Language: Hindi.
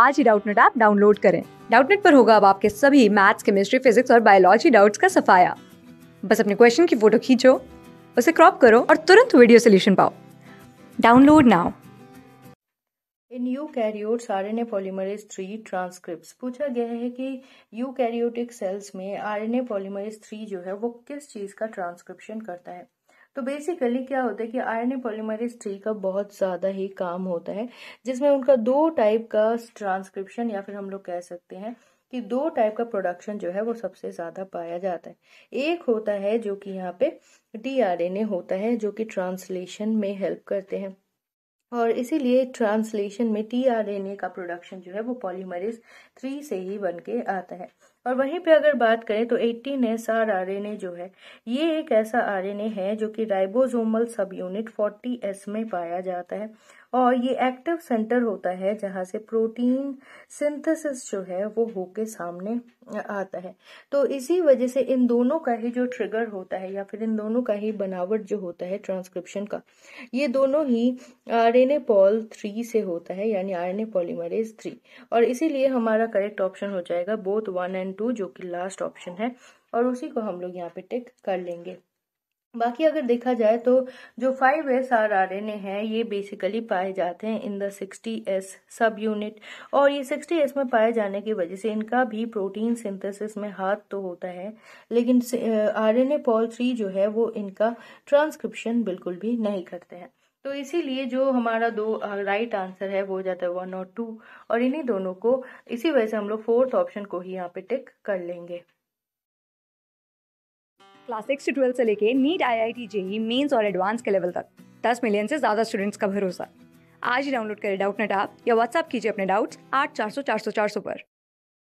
आज ही डाउटनेट ऐप डाउनलोड करें डाउटनेट पर होगा अब आपके सभी मैथ्स केमिस्ट्री फिजिक्स और बायोलॉजी डाउट्स का सफाया बस अपने क्वेश्चन की फोटो खींचो उसे क्रॉप करो और तुरंत वीडियो सोल्यूशन पाओ download now in eukaryote R N A polymerase three transcript पूछा गया है कि यू कैरियोटिक सेल्स में R N A polymerase three जो है वो किस चीज़ का ट्रांसक्रिप्शन करता है तो बेसिकली क्या होता है कि आर पॉलीमरेज थ्री का बहुत ज़्यादा ही काम होता है जिसमें उनका दो टाइप का ट्रांसक्रिप्शन या फिर हम लोग कह सकते हैं कि दो टाइप का प्रोडक्शन जो है वो सबसे ज़्यादा पाया जाता है एक होता है जो कि यहाँ पे ए होता है जो कि ट्रांसलेशन में हेल्प करते हैं और इसीलिए ट्रांसलेशन में टीआरएनए का प्रोडक्शन जो है वो पॉलीमरेज थ्री से ही बन के आता है और वहीं पे अगर बात करें तो 18 S R R N A जो है ये एक ऐसा आर एन ए है जो कि राइबोसोमल सब यूनिट फोर्टी एस में पाया जाता है और ये एक्टिव सेंटर होता है जहाँ से प्रोटीन सिंथेसिस जो है वो होके सामने आता है तो इसी वजह से इन दोनों का ही जो ट्रिगर होता है या फिर इन दोनों का ही बनावट जो होता है ट्रांसक्रिप्शन का ये दोनों ही R N A pol three से होता है यानी R N A polymerase three और इसीलिए हमारा करेक्ट ऑप्शन हो जाएगा बोथ वन एंड टू जो कि लास्ट ऑप्शन है और उसी को हम लोग यहाँ पे टिक कर लेंगे बाकी अगर देखा जाए तो जो five S R R N A है ये बेसिकली पाए जाते हैं in the sixty S subunit और ये सिक्सटी एस में पाए जाने की वजह से इनका भी प्रोटीन सिंथेसिस में हाथ तो होता है लेकिन R N A pol three जो है वो इनका ट्रांसक्रिप्शन बिल्कुल भी नहीं करते हैं तो इसीलिए जो हमारा दो राइट आंसर है वो हो जाता है वन और टू और इन्हीं दोनों को इसी वजह से हम लोग फोर्थ ऑप्शन को ही यहाँ पे टिक कर लेंगे क्लास सिक्स से ट्वेल्थ से लेके NEET I I T JEE mains और एडवांस के लेवल तक दस मिलियन से ज़्यादा स्टूडेंट्स का भरोसा आज ही डाउनलोड करें डाउट नेट आप या व्हाट्सअप कीजिए अपने डाउट्स आठ चार सौ चार सौ चार सौ पर